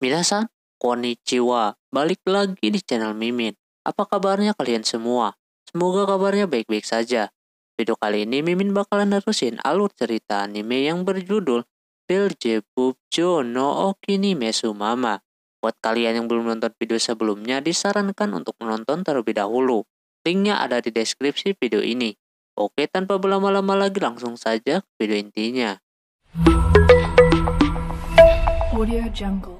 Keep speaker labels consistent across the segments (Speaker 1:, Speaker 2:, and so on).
Speaker 1: Minasan, konnichiwa. Balik lagi di channel Mimin. Apa kabarnya kalian semua? Semoga kabarnya baik-baik saja. Video kali ini Mimin bakalan nerusin alur cerita anime yang berjudul Jo no okini Sumama. Buat kalian yang belum nonton video sebelumnya, disarankan untuk menonton terlebih dahulu. Linknya ada di deskripsi video ini. Oke, tanpa berlama-lama lagi langsung saja ke video intinya. Audio Jungle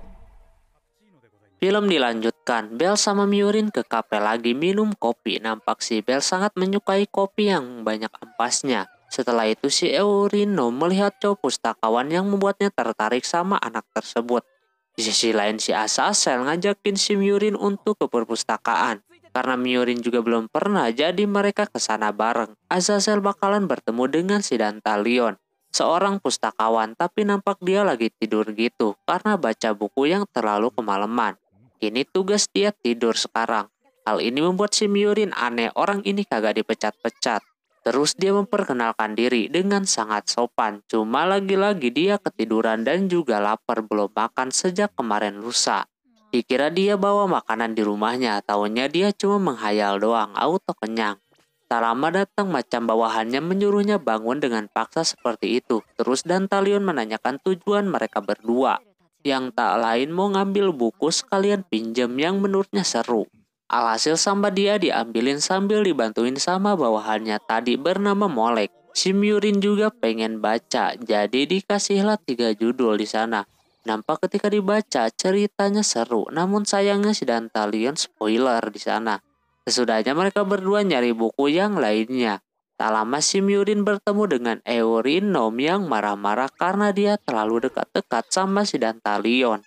Speaker 1: Film dilanjutkan, Bel sama Myurin ke kafe lagi minum kopi. Nampak si Bel sangat menyukai kopi yang banyak ampasnya. Setelah itu si Eurino melihat cowok pustakawan yang membuatnya tertarik sama anak tersebut. Di sisi lain si Asasel ngajakin si Myurin untuk ke perpustakaan. Karena Myurin juga belum pernah jadi mereka ke sana bareng. Azazel bakalan bertemu dengan si Dantalion seorang pustakawan tapi nampak dia lagi tidur gitu karena baca buku yang terlalu kemalaman. Ini tugas dia tidur sekarang. Hal ini membuat si Miurin aneh orang ini kagak dipecat-pecat. Terus dia memperkenalkan diri dengan sangat sopan, cuma lagi-lagi dia ketiduran dan juga lapar belum makan sejak kemarin lusa. Dikira dia bawa makanan di rumahnya, tahunya dia cuma menghayal doang, auto kenyang. Tak lama datang macam bawahannya menyuruhnya bangun dengan paksa seperti itu. Terus dan Talion menanyakan tujuan mereka berdua yang tak lain mau ngambil buku sekalian pinjam yang menurutnya seru. Alhasil dia diambilin sambil dibantuin sama bawahannya tadi bernama Molek. Si Myurin juga pengen baca, jadi dikasihlah tiga judul di sana. Nampak ketika dibaca, ceritanya seru, namun sayangnya si Dantalion spoiler di sana. Sesudahnya mereka berdua nyari buku yang lainnya. Tak lama Myurin bertemu dengan Eorin nom yang marah-marah karena dia terlalu dekat-dekat sama si Dantalion.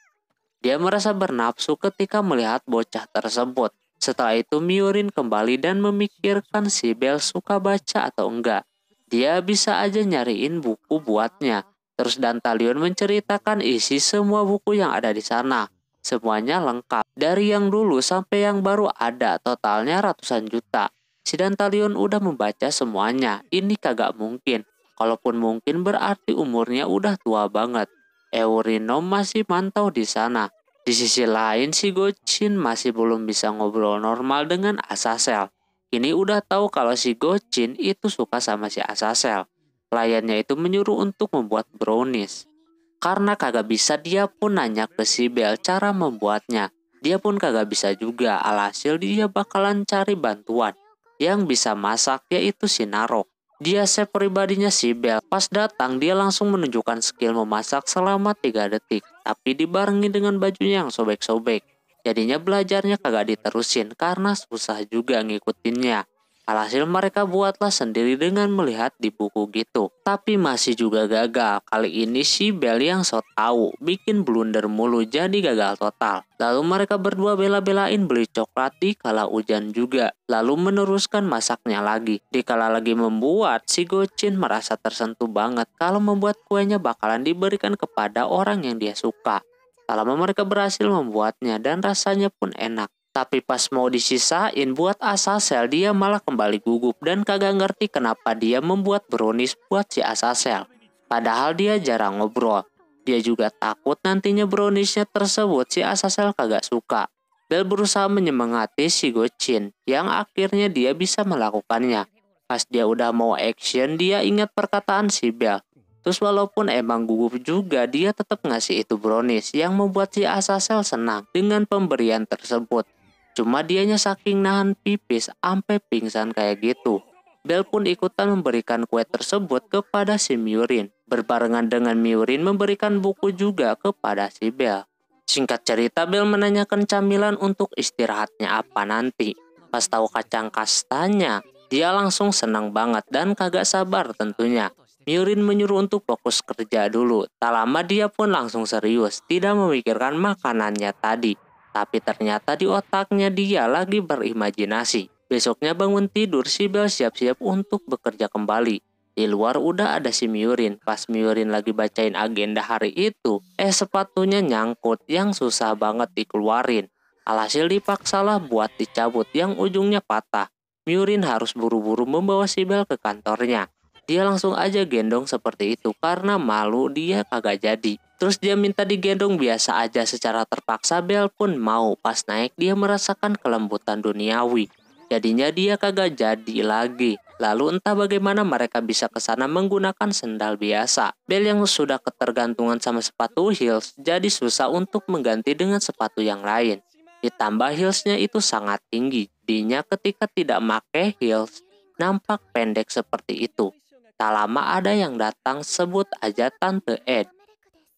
Speaker 1: Dia merasa bernafsu ketika melihat bocah tersebut. Setelah itu Miurin kembali dan memikirkan si Bel suka baca atau enggak. Dia bisa aja nyariin buku buatnya. Terus Dantalion menceritakan isi semua buku yang ada di sana. Semuanya lengkap, dari yang dulu sampai yang baru ada, totalnya ratusan juta. Si Dantalion udah membaca semuanya, ini kagak mungkin. Kalaupun mungkin berarti umurnya udah tua banget. Eurino masih mantau di sana. Di sisi lain si Gochin masih belum bisa ngobrol normal dengan Asasel. Ini udah tahu kalau si Gochin itu suka sama si Asasel. Layannya itu menyuruh untuk membuat brownies. Karena kagak bisa dia pun nanya ke si Bel cara membuatnya. Dia pun kagak bisa juga, alhasil dia bakalan cari bantuan yang bisa masak yaitu si Narok. Dia chef pribadinya si Bel. Pas datang, dia langsung menunjukkan skill memasak selama 3 detik, tapi dibarengi dengan bajunya yang sobek-sobek. Jadinya belajarnya kagak diterusin karena susah juga ngikutinnya. Alhasil mereka buatlah sendiri dengan melihat di buku gitu. Tapi masih juga gagal. Kali ini si Bell yang so tau bikin blunder mulu jadi gagal total. Lalu mereka berdua bela-belain beli coklat di kala hujan juga. Lalu meneruskan masaknya lagi. Di kala lagi membuat, si Gocin merasa tersentuh banget kalau membuat kuenya bakalan diberikan kepada orang yang dia suka. Tak mereka berhasil membuatnya dan rasanya pun enak. Tapi pas mau disisain buat Asasel, dia malah kembali gugup dan kagak ngerti kenapa dia membuat brownies buat si Asasel. Padahal dia jarang ngobrol. Dia juga takut nantinya browniesnya tersebut si Asasel kagak suka. Bel berusaha menyemangati si Gochin yang akhirnya dia bisa melakukannya. Pas dia udah mau action, dia ingat perkataan si Bel. Terus walaupun emang gugup juga, dia tetap ngasih itu brownies yang membuat si Asasel senang dengan pemberian tersebut. Cuma dianya saking nahan pipis sampai pingsan kayak gitu. Bel pun ikutan memberikan kue tersebut kepada si Miurin. Berbarengan dengan Miurin memberikan buku juga kepada si Bel. Singkat cerita, Bel menanyakan camilan untuk istirahatnya apa nanti. Pas tahu kacang kastanya, dia langsung senang banget dan kagak sabar tentunya. Miurin menyuruh untuk fokus kerja dulu. Tak lama dia pun langsung serius, tidak memikirkan makanannya tadi. Tapi ternyata di otaknya dia lagi berimajinasi. Besoknya bangun tidur, si Bel siap-siap untuk bekerja kembali. Di luar udah ada si Miurin. Pas Miurin lagi bacain agenda hari itu, eh sepatunya nyangkut yang susah banget dikeluarin. Alhasil dipaksalah buat dicabut yang ujungnya patah. Miurin harus buru-buru membawa si Bel ke kantornya. Dia langsung aja gendong seperti itu karena malu dia kagak jadi. Terus dia minta digendong biasa aja secara terpaksa Bel pun mau pas naik dia merasakan kelembutan duniawi. Jadinya dia kagak jadi lagi. Lalu entah bagaimana mereka bisa ke sana menggunakan sendal biasa. Bel yang sudah ketergantungan sama sepatu heels jadi susah untuk mengganti dengan sepatu yang lain. Ditambah heelsnya itu sangat tinggi. Dinya ketika tidak make heels nampak pendek seperti itu. Tak lama ada yang datang sebut aja Tante Ed.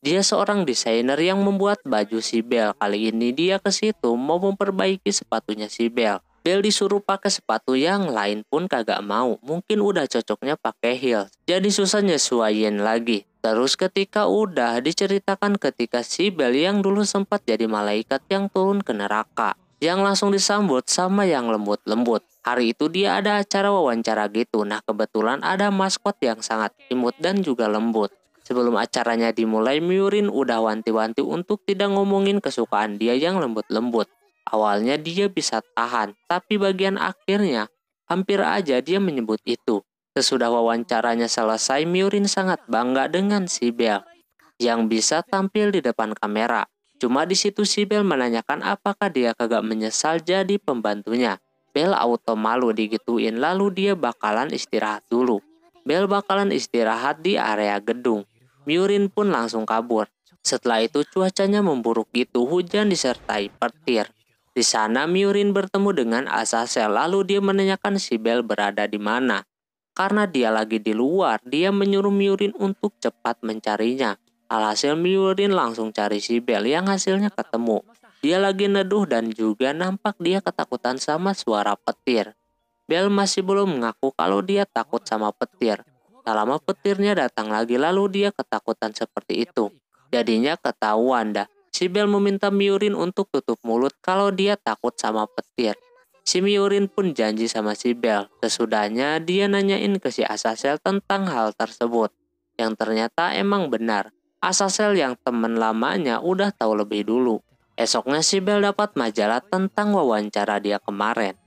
Speaker 1: Dia seorang desainer yang membuat baju si Bel. Kali ini dia ke situ mau memperbaiki sepatunya si Bel. Bel disuruh pakai sepatu yang lain pun kagak mau. Mungkin udah cocoknya pakai heels. Jadi susah nyesuaiin lagi. Terus ketika udah diceritakan ketika si Bel yang dulu sempat jadi malaikat yang turun ke neraka. Yang langsung disambut sama yang lembut-lembut. Hari itu dia ada acara wawancara gitu. Nah kebetulan ada maskot yang sangat imut dan juga lembut. Sebelum acaranya dimulai, Myurin udah wanti-wanti untuk tidak ngomongin kesukaan dia yang lembut-lembut. Awalnya dia bisa tahan, tapi bagian akhirnya hampir aja dia menyebut itu. Sesudah wawancaranya selesai, Myurin sangat bangga dengan si Bel yang bisa tampil di depan kamera. Cuma di situ si Bel menanyakan apakah dia kagak menyesal jadi pembantunya. Bel auto malu digituin lalu dia bakalan istirahat dulu. Bel bakalan istirahat di area gedung. Miurin pun langsung kabur. Setelah itu cuacanya memburuk gitu hujan disertai petir. Di sana Miurin bertemu dengan Asasel lalu dia menanyakan si Bel berada di mana. Karena dia lagi di luar, dia menyuruh Miurin untuk cepat mencarinya. Alhasil Miurin langsung cari si Bel yang hasilnya ketemu. Dia lagi neduh dan juga nampak dia ketakutan sama suara petir. Bel masih belum mengaku kalau dia takut sama petir. Tak lama petirnya datang lagi lalu dia ketakutan seperti itu. Jadinya ketahuan dah. Si Bel meminta Miurin untuk tutup mulut kalau dia takut sama petir. Si Miurin pun janji sama si Bel. Sesudahnya dia nanyain ke si Asasel tentang hal tersebut. Yang ternyata emang benar. Asasel yang temen lamanya udah tahu lebih dulu. Esoknya si Bel dapat majalah tentang wawancara dia kemarin.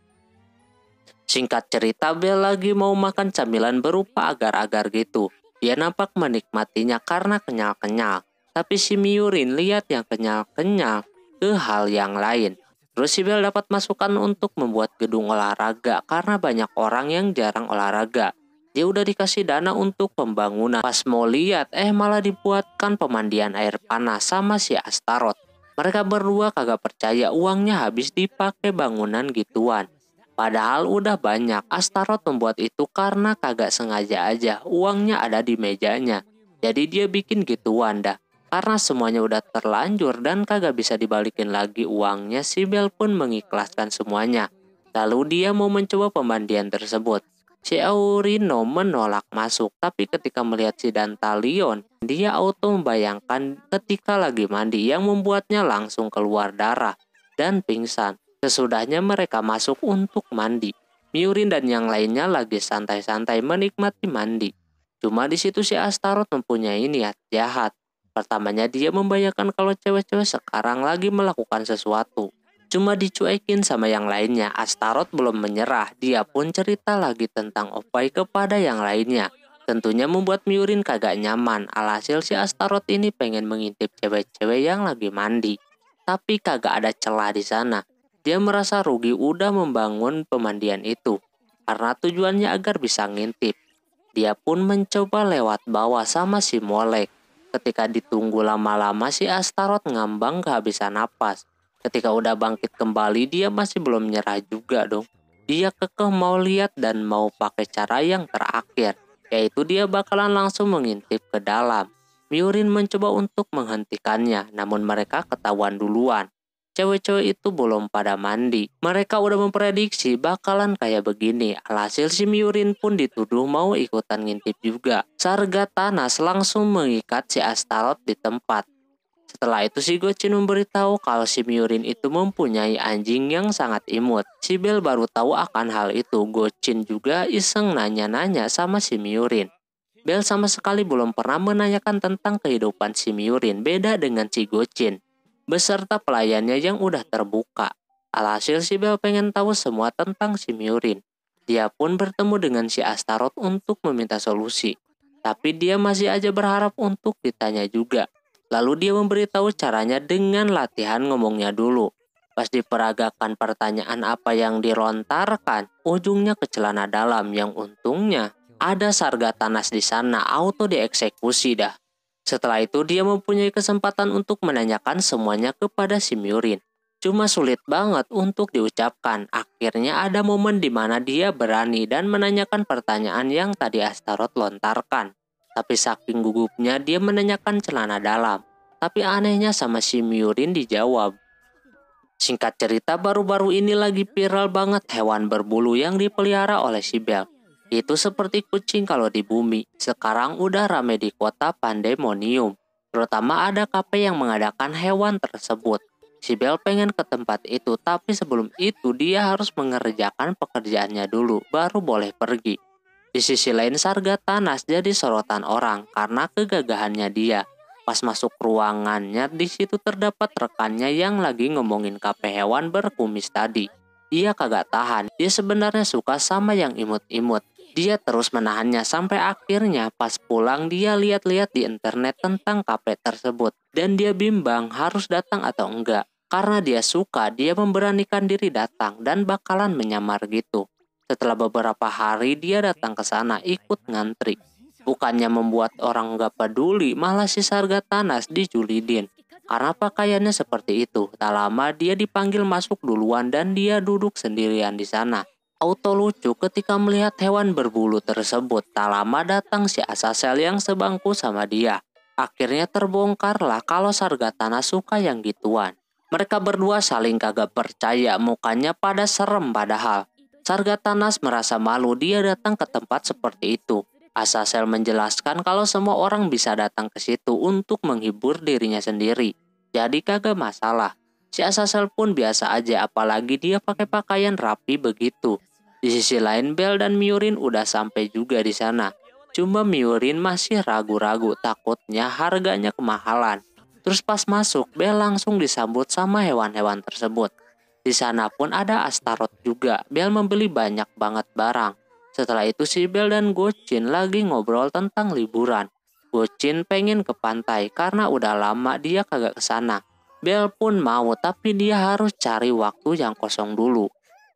Speaker 1: Singkat cerita, Bel lagi mau makan camilan berupa agar-agar gitu. Dia nampak menikmatinya karena kenyal-kenyal. Tapi si Miurin lihat yang kenyal-kenyal ke hal yang lain. Terus si Bel dapat masukan untuk membuat gedung olahraga karena banyak orang yang jarang olahraga. Dia udah dikasih dana untuk pembangunan. Pas mau lihat, eh malah dibuatkan pemandian air panas sama si Astaroth. Mereka berdua kagak percaya uangnya habis dipakai bangunan gituan. Padahal udah banyak, Astaroth membuat itu karena kagak sengaja aja, uangnya ada di mejanya. Jadi dia bikin gitu Wanda. Karena semuanya udah terlanjur dan kagak bisa dibalikin lagi uangnya, si Bel pun mengikhlaskan semuanya. Lalu dia mau mencoba pemandian tersebut. Si Aurino menolak masuk, tapi ketika melihat si Dantalion, dia auto membayangkan ketika lagi mandi yang membuatnya langsung keluar darah dan pingsan. Sesudahnya mereka masuk untuk mandi. Miurin dan yang lainnya lagi santai-santai menikmati mandi. Cuma di situ si Astaroth mempunyai niat jahat. Pertamanya dia membayangkan kalau cewek-cewek sekarang lagi melakukan sesuatu. Cuma dicuekin sama yang lainnya, Astaroth belum menyerah. Dia pun cerita lagi tentang Opai kepada yang lainnya. Tentunya membuat Miurin kagak nyaman. Alhasil si Astaroth ini pengen mengintip cewek-cewek yang lagi mandi. Tapi kagak ada celah di sana. Dia merasa rugi udah membangun pemandian itu karena tujuannya agar bisa ngintip. Dia pun mencoba lewat bawah sama si Molek. Ketika ditunggu lama-lama si Astaroth ngambang kehabisan napas. Ketika udah bangkit kembali dia masih belum nyerah juga dong. Dia kekeh mau lihat dan mau pakai cara yang terakhir, yaitu dia bakalan langsung mengintip ke dalam. Miurin mencoba untuk menghentikannya, namun mereka ketahuan duluan cewek-cewek itu belum pada mandi. Mereka udah memprediksi bakalan kayak begini. Alhasil si Miurin pun dituduh mau ikutan ngintip juga. Sarga Tanas langsung mengikat si Astaroth di tempat. Setelah itu si Gochin memberitahu kalau si Miurin itu mempunyai anjing yang sangat imut. Si Bel baru tahu akan hal itu. Gochin juga iseng nanya-nanya sama si Miurin. Bel sama sekali belum pernah menanyakan tentang kehidupan si Miurin, beda dengan si Gochin beserta pelayannya yang udah terbuka. Alhasil si Bel pengen tahu semua tentang si Miurin. Dia pun bertemu dengan si Astaroth untuk meminta solusi. Tapi dia masih aja berharap untuk ditanya juga. Lalu dia memberitahu caranya dengan latihan ngomongnya dulu. Pas diperagakan pertanyaan apa yang dilontarkan, ujungnya ke celana dalam yang untungnya ada sarga tanas di sana auto dieksekusi dah. Setelah itu dia mempunyai kesempatan untuk menanyakan semuanya kepada si Simyurin. Cuma sulit banget untuk diucapkan. Akhirnya ada momen di mana dia berani dan menanyakan pertanyaan yang tadi Astaroth lontarkan. Tapi saking gugupnya dia menanyakan celana dalam. Tapi anehnya sama si Miurin dijawab. Singkat cerita baru-baru ini lagi viral banget hewan berbulu yang dipelihara oleh si Bel. Itu seperti kucing kalau di bumi. Sekarang udah rame di kota pandemonium. Terutama ada kafe yang mengadakan hewan tersebut. Si Bel pengen ke tempat itu, tapi sebelum itu dia harus mengerjakan pekerjaannya dulu, baru boleh pergi. Di sisi lain Sarga Tanas jadi sorotan orang karena kegagahannya dia. Pas masuk ruangannya, di situ terdapat rekannya yang lagi ngomongin kafe hewan berkumis tadi. Dia kagak tahan, dia sebenarnya suka sama yang imut-imut. Dia terus menahannya sampai akhirnya pas pulang dia lihat-lihat di internet tentang kafe tersebut. Dan dia bimbang harus datang atau enggak. Karena dia suka, dia memberanikan diri datang dan bakalan menyamar gitu. Setelah beberapa hari dia datang ke sana ikut ngantri. Bukannya membuat orang nggak peduli, malah si Sarga Sargatanas dijulidin. Karena pakaiannya seperti itu, tak lama dia dipanggil masuk duluan dan dia duduk sendirian di sana. Auto lucu ketika melihat hewan berbulu tersebut. Tak lama datang si Asasel yang sebangku sama dia. Akhirnya terbongkarlah kalau Sarga Tanah suka yang gituan. Mereka berdua saling kagak percaya mukanya pada serem padahal. Sarga Sargatanas merasa malu dia datang ke tempat seperti itu. Asasel menjelaskan kalau semua orang bisa datang ke situ untuk menghibur dirinya sendiri. Jadi kagak masalah. Si Asasel pun biasa aja apalagi dia pakai pakaian rapi begitu. Di sisi lain Bel dan Miurin udah sampai juga di sana. Cuma Miurin masih ragu-ragu takutnya harganya kemahalan. Terus pas masuk, Bel langsung disambut sama hewan-hewan tersebut. Di sana pun ada Astaroth juga. Bel membeli banyak banget barang. Setelah itu si Bel dan Gochin lagi ngobrol tentang liburan. Gochin pengen ke pantai karena udah lama dia kagak ke sana. Bel pun mau tapi dia harus cari waktu yang kosong dulu.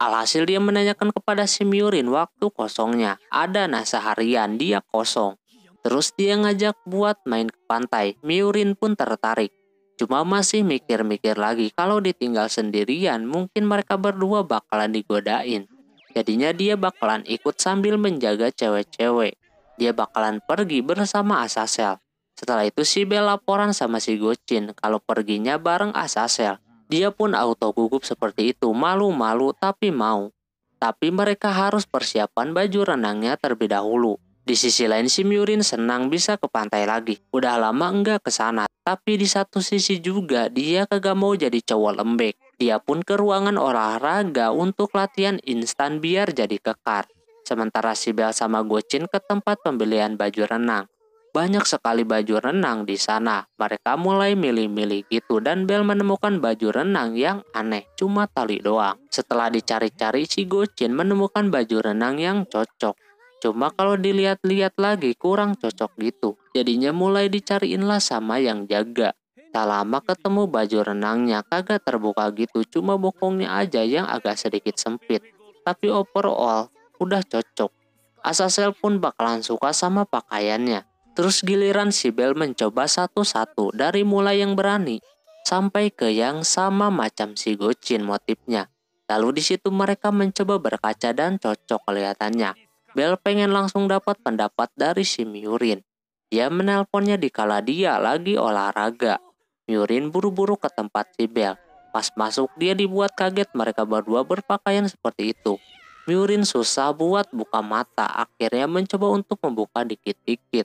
Speaker 1: Alhasil dia menanyakan kepada si Miurin waktu kosongnya. Ada nasa harian, dia kosong. Terus dia ngajak buat main ke pantai. Miurin pun tertarik. Cuma masih mikir-mikir lagi kalau ditinggal sendirian mungkin mereka berdua bakalan digodain. Jadinya dia bakalan ikut sambil menjaga cewek-cewek. Dia bakalan pergi bersama Asasel. Setelah itu si Bel laporan sama si Gocin kalau perginya bareng Asasel. Dia pun auto gugup seperti itu, malu-malu tapi mau. Tapi mereka harus persiapan baju renangnya terlebih dahulu. Di sisi lain si Myurin senang bisa ke pantai lagi. Udah lama enggak ke sana, tapi di satu sisi juga dia kagak mau jadi cowok lembek. Dia pun ke ruangan olahraga untuk latihan instan biar jadi kekar. Sementara si Bel sama Gocin ke tempat pembelian baju renang. Banyak sekali baju renang di sana. Mereka mulai milih-milih gitu dan Bel menemukan baju renang yang aneh, cuma tali doang. Setelah dicari-cari, si Gochin menemukan baju renang yang cocok. Cuma kalau dilihat-lihat lagi kurang cocok gitu. Jadinya mulai dicariin lah sama yang jaga. Tak lama ketemu baju renangnya kagak terbuka gitu, cuma bokongnya aja yang agak sedikit sempit. Tapi overall udah cocok. Asasel pun bakalan suka sama pakaiannya. Terus giliran si Bel mencoba satu-satu dari mulai yang berani sampai ke yang sama macam si Gocin motifnya. Lalu di situ mereka mencoba berkaca dan cocok kelihatannya. Bel pengen langsung dapat pendapat dari si Miurin. Dia menelponnya di kala dia lagi olahraga. Miurin buru-buru ke tempat si Bel. Pas masuk dia dibuat kaget mereka berdua berpakaian seperti itu. Miurin susah buat buka mata, akhirnya mencoba untuk membuka dikit-dikit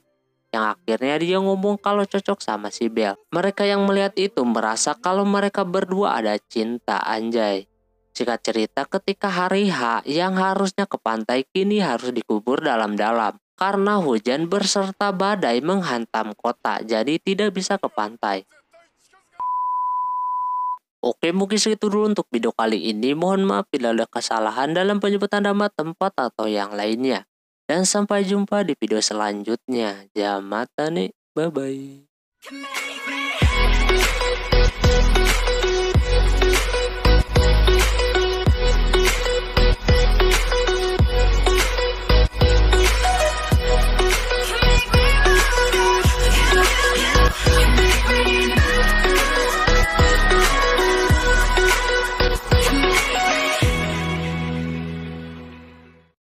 Speaker 1: yang akhirnya dia ngomong kalau cocok sama si Bel. Mereka yang melihat itu merasa kalau mereka berdua ada cinta anjay. Jika cerita ketika hari H yang harusnya ke pantai kini harus dikubur dalam-dalam karena hujan berserta badai menghantam kota jadi tidak bisa ke pantai. Oke mungkin segitu dulu untuk video kali ini. Mohon maaf bila ada kesalahan dalam penyebutan nama tempat atau yang lainnya. Dan sampai jumpa di video selanjutnya. Jam mata nih. Bye-bye.